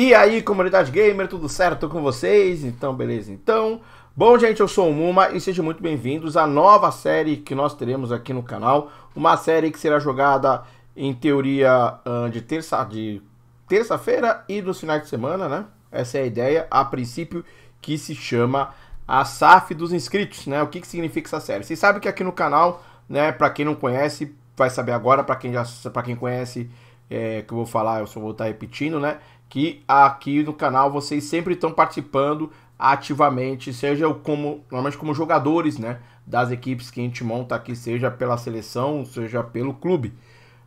E aí, comunidade gamer, tudo certo com vocês? Então, beleza. Então, bom, gente, eu sou o Muma e sejam muito bem-vindos à nova série que nós teremos aqui no canal. Uma série que será jogada, em teoria, ah, de terça de terça-feira e dos finais de semana, né? Essa é a ideia, a princípio, que se chama a SAF dos inscritos, né? O que, que significa essa série? Vocês sabe que aqui no canal, né, para quem não conhece, vai saber agora, para quem já para quem conhece, é, que eu vou falar, eu só vou estar repetindo, né? que aqui no canal vocês sempre estão participando ativamente, seja como normalmente como jogadores, né, das equipes que a gente monta aqui, seja pela seleção, seja pelo clube.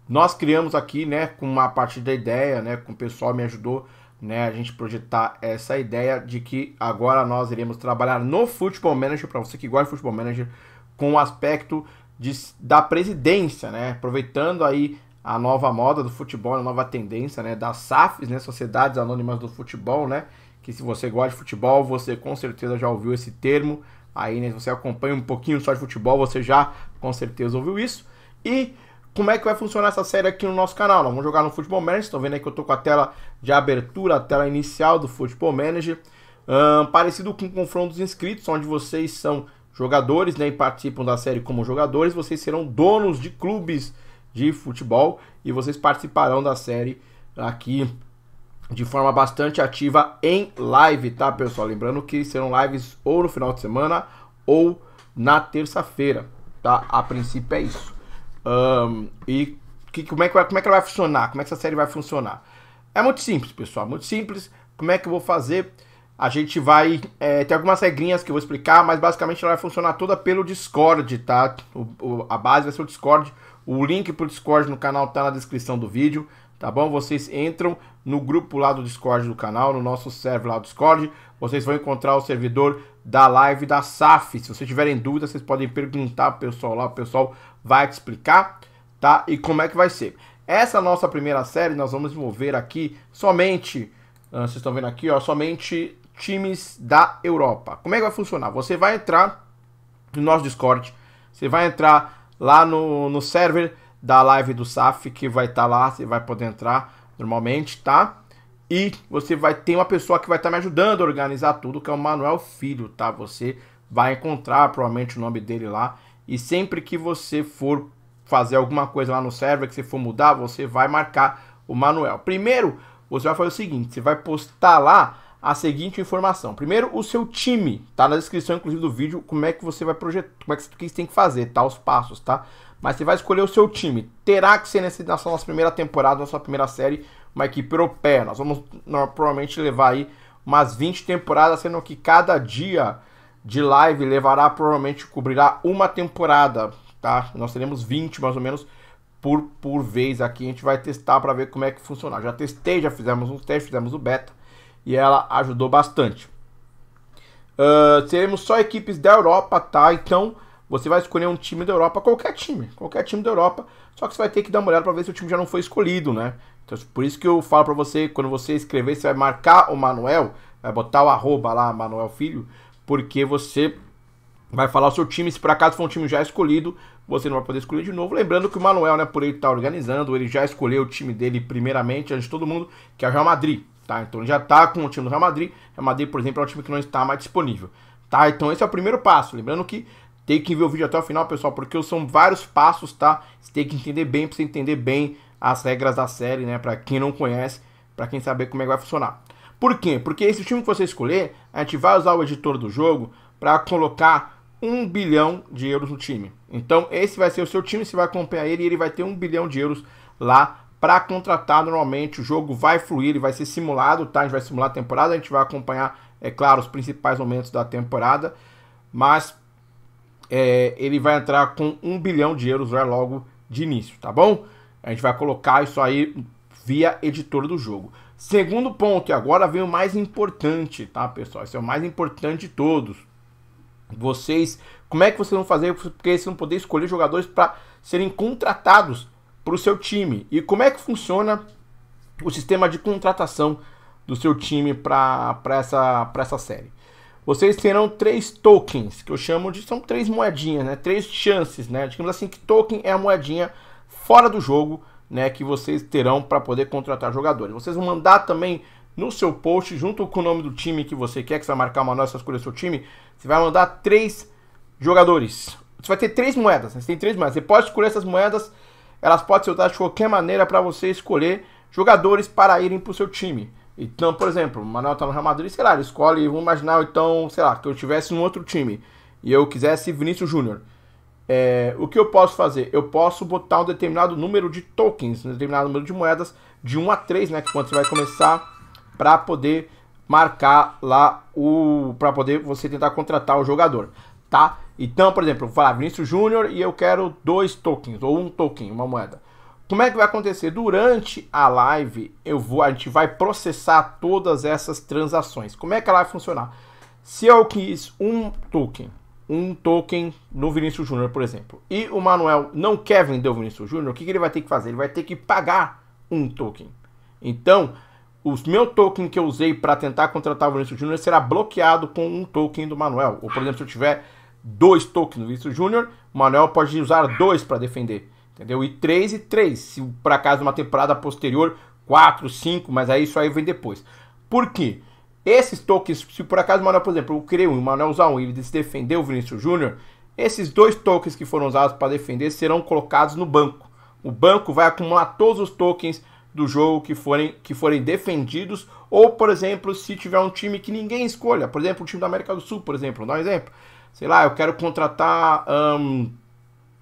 Nós criamos aqui, né, com uma parte da ideia, né, com o pessoal me ajudou, né, a gente projetar essa ideia de que agora nós iremos trabalhar no Futebol Manager para você que gosta de Futebol Manager com o aspecto de, da presidência, né, aproveitando aí a nova moda do futebol, a nova tendência, né, das SAFs, né, Sociedades Anônimas do Futebol, né, que se você gosta de futebol, você com certeza já ouviu esse termo, aí, né, se você acompanha um pouquinho só de futebol, você já com certeza ouviu isso, e como é que vai funcionar essa série aqui no nosso canal, nós vamos jogar no Futebol Manager, estão vendo aí que eu tô com a tela de abertura, a tela inicial do Futebol Manager, parecido com o confronto dos inscritos, onde vocês são jogadores, né, e participam da série como jogadores, vocês serão donos de clubes, de futebol e vocês participarão da série aqui de forma bastante ativa em live, tá, pessoal? Lembrando que serão lives ou no final de semana ou na terça-feira, tá? A princípio é isso. Um, e que, como, é que vai, como é que ela vai funcionar? Como é que essa série vai funcionar? É muito simples, pessoal, muito simples. Como é que eu vou fazer? A gente vai é, ter algumas regrinhas que eu vou explicar, mas basicamente ela vai funcionar toda pelo Discord, tá? O, o, a base vai ser o Discord. O link pro Discord no canal tá na descrição do vídeo, tá bom? Vocês entram no grupo lá do Discord do canal, no nosso server lá do Discord. Vocês vão encontrar o servidor da live da SAF. Se vocês tiverem dúvidas, vocês podem perguntar pro pessoal lá, o pessoal vai te explicar, tá? E como é que vai ser. Essa nossa primeira série nós vamos envolver aqui somente, ah, vocês estão vendo aqui, ó, somente times da Europa. Como é que vai funcionar? Você vai entrar no nosso Discord, você vai entrar lá no, no server da live do SAF, que vai estar tá lá, você vai poder entrar normalmente, tá? E você vai ter uma pessoa que vai estar tá me ajudando a organizar tudo, que é o Manuel Filho, tá? Você vai encontrar provavelmente o nome dele lá. E sempre que você for fazer alguma coisa lá no server, que você for mudar, você vai marcar o Manuel. Primeiro, você vai fazer o seguinte: você vai postar lá a seguinte informação. Primeiro, o seu time, tá? Na descrição, inclusive, do vídeo, como é que você vai projetar, como é que você tem que fazer, tá? Os passos, tá? Mas você vai escolher o seu time. Terá que ser nessa, nessa nossa primeira temporada, nossa primeira série, uma equipe europeia. Nós vamos provavelmente levar aí umas 20 temporadas, sendo que cada dia de live levará, provavelmente, cobrirá uma temporada, tá? Nós teremos 20, mais ou menos, por, por vez aqui. A gente vai testar para ver como é que funciona. Já testei, já fizemos um teste, fizemos o beta e ela ajudou bastante. Uh, teremos só equipes da Europa, tá? Então você vai escolher um time da Europa, qualquer time, qualquer time da Europa, só que você vai ter que dar uma olhada para ver se o time já não foi escolhido, né? Então por isso que eu falo para você, quando você escrever, você vai marcar o Manuel, vai botar o arroba lá, Manuel Filho, porque você vai falar o seu time, se por acaso for um time já escolhido, você não vai poder escolher de novo. Lembrando que o Manuel, né, por ele estar tá organizando, ele já escolheu o time dele primeiramente, antes de todo mundo, que é o Real Madrid. Tá? Então ele já está com o time do Real Madrid. Real Madrid, por exemplo, é um time que não está mais disponível. Tá? Então esse é o primeiro passo. Lembrando que tem que ver o vídeo até o final, pessoal, porque são vários passos, tá? Você tem que entender bem, para você entender bem as regras da série, né? Para quem não conhece, para quem saber como é que vai funcionar. Por quê? Porque esse time que você escolher, a gente vai usar o editor do jogo para colocar um bilhão de euros no time. Então, esse vai ser o seu time, você vai acompanhar ele e ele vai ter um bilhão de euros lá para contratar normalmente. O jogo vai fluir, ele vai ser simulado, tá? A gente vai simular a temporada, a gente vai acompanhar, é claro, os principais momentos da temporada, mas é, ele vai entrar com um bilhão de euros já né, logo de início, tá bom? A gente vai colocar isso aí via editor do jogo. Segundo ponto, e agora vem o mais importante, tá, pessoal? Esse é o mais importante de todos. Vocês, como é que vocês vão fazer? Porque vocês vão poder escolher jogadores para serem contratados para o seu time. E como é que funciona o sistema de contratação do seu time para essa, essa série? Vocês terão três tokens, que eu chamo de. São três moedinhas, né? Três chances, né? Digamos assim que token é a moedinha fora do jogo, né? Que vocês terão para poder contratar jogadores. Vocês vão mandar também no seu post, junto com o nome do time que você quer, que você vai marcar uma nova, você escolher o seu time, você vai mandar três jogadores. Você vai ter três moedas, né? você tem três moedas. Você pode escolher essas moedas elas podem ser usadas de qualquer maneira para você escolher jogadores para irem para o seu time. Então, por exemplo, o Manuel está no Real Madrid, sei lá, ele escolhe, vamos imaginar então, sei lá, que eu estivesse num outro time e eu quisesse Vinícius Júnior. É, o que eu posso fazer? Eu posso botar um determinado número de tokens, um determinado número de moedas, de 1 a 3, né? Que é quando você vai começar, para poder marcar lá o. para poder você tentar contratar o jogador tá? Então, por exemplo, vou falar Vinícius Júnior e eu quero dois tokens, ou um token, uma moeda. Como é que vai acontecer? Durante a live, eu vou, a gente vai processar todas essas transações. Como é que ela vai funcionar? Se eu quis um token, um token no Vinícius Júnior, por exemplo, e o Manuel não quer vender o Vinícius Júnior, o que, que ele vai ter que fazer? Ele vai ter que pagar um token. Então, o meu token que eu usei para tentar contratar o Vinícius Júnior será bloqueado com um token do Manuel. Ou, por exemplo, se eu tiver dois tokens no Vinícius júnior, o Manuel pode usar dois para defender. Entendeu? E três e três. Se por acaso uma temporada posterior, quatro, cinco, mas aí isso aí vem depois. Por quê? Esses tokens, se por acaso o Manuel, por exemplo, eu criei um e o Manuel usar um e ele se defendeu o Vinícius Júnior, esses dois tokens que foram usados para defender serão colocados no banco. O banco vai acumular todos os tokens do jogo que forem, que forem defendidos, ou por exemplo, se tiver um time que ninguém escolha, por exemplo, o time da América do Sul, por exemplo, dá um exemplo sei lá, eu quero contratar um,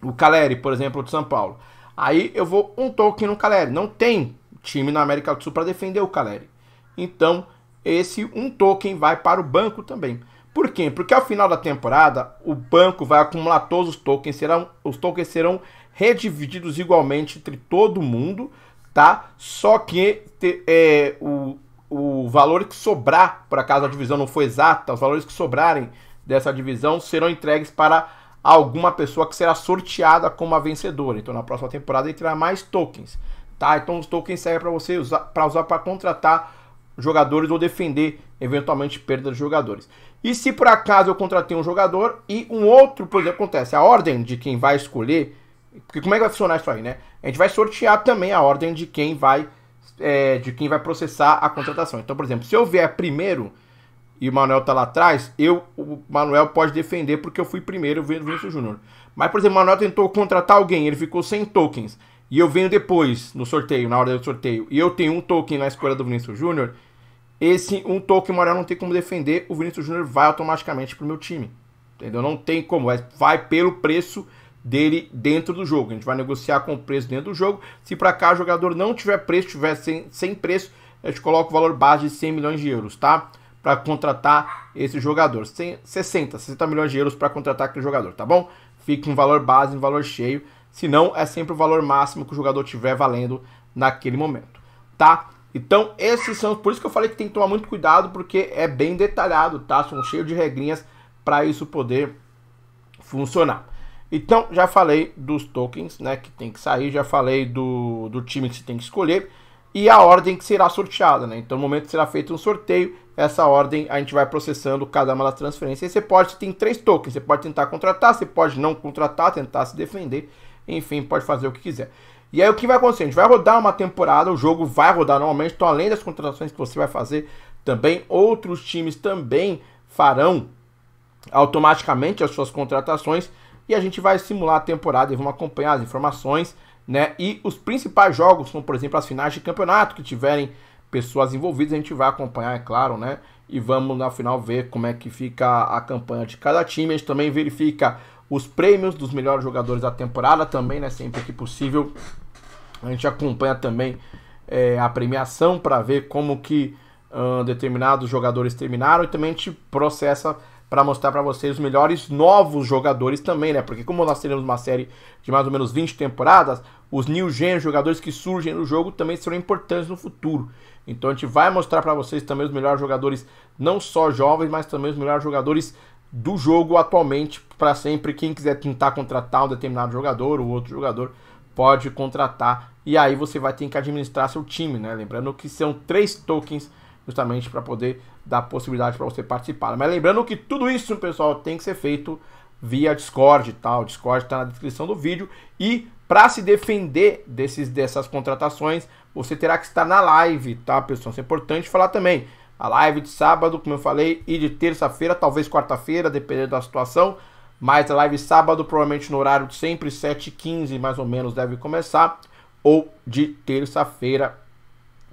o Caleri, por exemplo, de São Paulo. Aí eu vou um token no Caleri. Não tem time na América do Sul para defender o Caleri. Então, esse um token vai para o banco também. Por quê? Porque ao final da temporada, o banco vai acumular todos os tokens, serão, os tokens serão redivididos igualmente entre todo mundo, tá? Só que é, o, o valor que sobrar, por acaso a divisão não foi exata, os valores que sobrarem dessa divisão serão entregues para alguma pessoa que será sorteada como a vencedora. Então na próxima temporada ele terá mais tokens, tá? Então os tokens servem para você usar para usar para contratar jogadores ou defender eventualmente perda de jogadores. E se por acaso eu contratei um jogador e um outro, por exemplo, acontece, a ordem de quem vai escolher, porque como é que vai funcionar isso aí, né? A gente vai sortear também a ordem de quem vai é, de quem vai processar a contratação. Então, por exemplo, se eu vier primeiro, e o Manuel tá lá atrás, eu, o Manuel pode defender porque eu fui primeiro, vendo o do Vinícius Júnior. Mas, por exemplo, o Manuel tentou contratar alguém, ele ficou sem tokens. E eu venho depois, no sorteio, na hora do sorteio, e eu tenho um token na escolha do Vinícius Júnior, esse um token o Manuel não tem como defender, o Vinícius Júnior vai automaticamente pro meu time. Entendeu? Não tem como, vai, vai pelo preço dele dentro do jogo. A gente vai negociar com o preço dentro do jogo. Se para cá o jogador não tiver preço, tiver sem, sem preço, a gente coloca o valor base de 100 milhões de euros, tá? para contratar esse jogador. 60, 60 milhões de euros para contratar aquele jogador, tá bom? Fica um valor base, um valor cheio. Se não, é sempre o valor máximo que o jogador tiver valendo naquele momento, tá? Então, esses são. Por isso que eu falei que tem que tomar muito cuidado, porque é bem detalhado, tá? São cheios de regrinhas para isso poder funcionar. Então, já falei dos tokens, né? Que tem que sair, já falei do, do time que você tem que escolher e a ordem que será sorteada, né? Então, no momento que será feito um sorteio, essa ordem a gente vai processando cada uma das transferências. E você pode ter três tokens, você pode tentar contratar, você pode não contratar, tentar se defender, enfim, pode fazer o que quiser. E aí o que vai acontecer? A gente vai rodar uma temporada, o jogo vai rodar normalmente, então além das contratações que você vai fazer, também outros times também farão automaticamente as suas contratações e a gente vai simular a temporada e vamos acompanhar as informações né? E os principais jogos são, por exemplo, as finais de campeonato que tiverem pessoas envolvidas, a gente vai acompanhar, é claro, né? E vamos na final ver como é que fica a campanha de cada time. A gente também verifica os prêmios dos melhores jogadores da temporada também, né? Sempre que possível. A gente acompanha também é, a premiação para ver como que uh, determinados jogadores terminaram e também a gente processa para mostrar para vocês os melhores novos jogadores também, né? Porque como nós teremos uma série de mais ou menos 20 temporadas, os new gen, jogadores que surgem no jogo também serão importantes no futuro. Então a gente vai mostrar para vocês também os melhores jogadores, não só jovens, mas também os melhores jogadores do jogo atualmente para sempre. Quem quiser tentar contratar um determinado jogador ou outro jogador pode contratar e aí você vai ter que administrar seu time, né? Lembrando que são três tokens justamente para poder dar possibilidade para você participar. Mas lembrando que tudo isso, pessoal, tem que ser feito via Discord, tá? O Discord está na descrição do vídeo e para se defender desses, dessas contratações, você terá que estar na live, tá, pessoal? Isso é importante falar também. A live de sábado, como eu falei, e de terça-feira, talvez quarta-feira, dependendo da situação. Mas a live sábado, provavelmente no horário de sempre, 7h15 mais ou menos, deve começar. Ou de terça-feira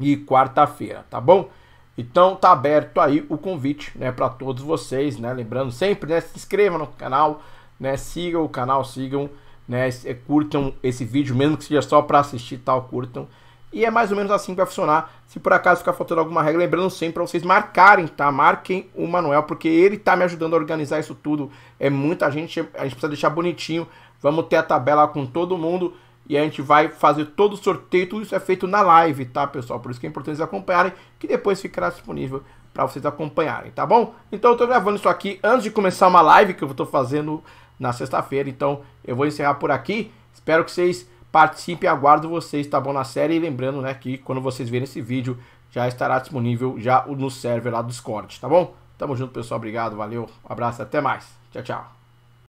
e quarta-feira, tá bom? Então tá aberto aí o convite, né, para todos vocês, né? Lembrando sempre, né, se inscrevam no canal, né, sigam o canal, sigam, né, é, curtam esse vídeo, mesmo que seja só para assistir, tal, curtam. E é mais ou menos assim que vai funcionar. Se por acaso ficar faltando alguma regra, lembrando sempre para vocês marcarem, tá? Marquem o Manuel, porque ele tá me ajudando a organizar isso tudo. É muita gente, a gente precisa deixar bonitinho. Vamos ter a tabela com todo mundo e a gente vai fazer todo o sorteio, tudo isso é feito na live, tá, pessoal? Por isso que é importante vocês acompanharem, que depois ficará disponível para vocês acompanharem, tá bom? Então eu tô gravando isso aqui antes de começar uma live que eu tô fazendo na sexta-feira, então eu vou encerrar por aqui. Espero que vocês participem, aguardo vocês, tá bom, na série. E lembrando, né, que quando vocês verem esse vídeo, já estará disponível já no server lá do Discord, tá bom? Tamo junto, pessoal. Obrigado, valeu, um abraço, até mais. Tchau, tchau.